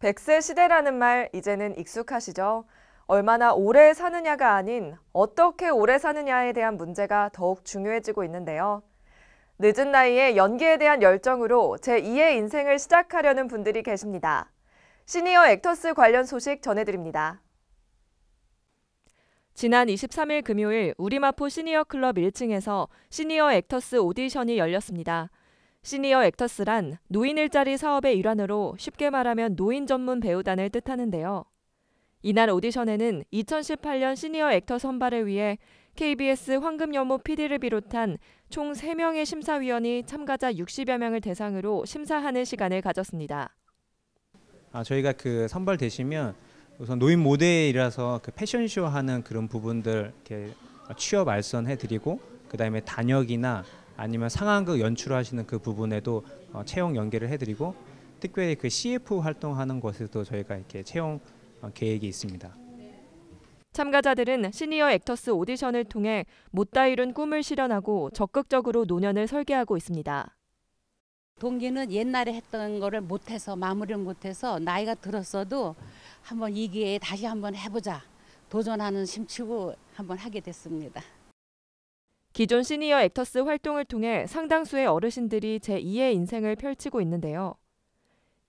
백세 시대라는 말 이제는 익숙하시죠? 얼마나 오래 사느냐가 아닌 어떻게 오래 사느냐에 대한 문제가 더욱 중요해지고 있는데요. 늦은 나이에 연기에 대한 열정으로 제2의 인생을 시작하려는 분들이 계십니다. 시니어 액터스 관련 소식 전해드립니다. 지난 23일 금요일 우리마포 시니어 클럽 1층에서 시니어 액터스 오디션이 열렸습니다. 시니어 액터스란 노인 일자리 사업의 일환으로 쉽게 말하면 노인 전문 배우단을 뜻하는데요. 이날 오디션에는 2018년 시니어 액터 선발을 위해 KBS 황금연무 PD를 비롯한 총 3명의 심사위원이 참가자 60여 명을 대상으로 심사하는 시간을 가졌습니다. 아, 저희가 그 선발되시면 우선 노인 모델이라서 그 패션쇼 하는 그런 부분들 이렇게 취업 알선해드리고 그 다음에 단역이나 아니면 상황극 그 연출하시는 그 부분에도 어, 채용 연계를 해드리고 특별히 그 CF 활동하는 것에도 저희가 이렇게 채용 어, 계획이 있습니다. 참가자들은 시니어 액터스 오디션을 통해 못다 이룬 꿈을 실현하고 적극적으로 노년을 설계하고 있습니다. 동기는 옛날에 했던 거를 못해서 마무리를 못해서 나이가 들었어도 한번 이 기회에 다시 한번 해보자 도전하는 심치고 한번 하게 됐습니다. 기존 시니어 액터스 활동을 통해 상당수의 어르신들이 제2의 인생을 펼치고 있는데요.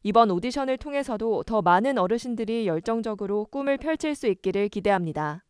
이번 오디션을 통해서도 더 많은 어르신들이 열정적으로 꿈을 펼칠 수 있기를 기대합니다.